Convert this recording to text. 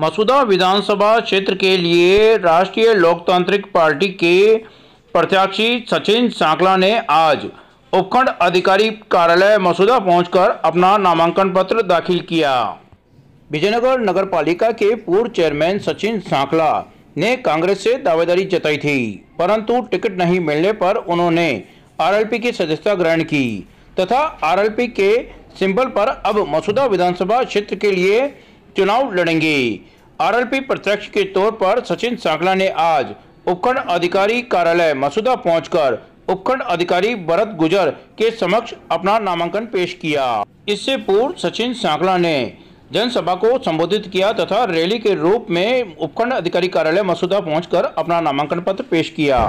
मसूदा विधानसभा क्षेत्र के लिए राष्ट्रीय लोकतांत्रिक पार्टी के प्रत्याशी सचिन सांकला ने आज उपखंड अधिकारी कार्यालय मसूदा पहुंचकर अपना नामांकन पत्र दाखिल किया विजयनगर नगर पालिका के पूर्व चेयरमैन सचिन सांकला ने कांग्रेस से दावेदारी जताई थी परंतु टिकट नहीं मिलने पर उन्होंने आरएलपी की सदस्यता ग्रहण की तथा आरएलपी के सिंबल पर अब मसूदा विधानसभा क्षेत्र के लिए चुनाव लड़ेंगे आरएलपी प्रत्यक्ष के तौर पर सचिन सांकला ने आज उपखंड अधिकारी कार्यालय मसूदा पहुंचकर उपखंड अधिकारी भरत गुजर के समक्ष अपना नामांकन पेश किया इससे पूर्व सचिन सांकला ने जनसभा को संबोधित किया तथा रैली के रूप में उपखंड अधिकारी कार्यालय मसूदा पहुंचकर अपना नामांकन पत्र पेश किया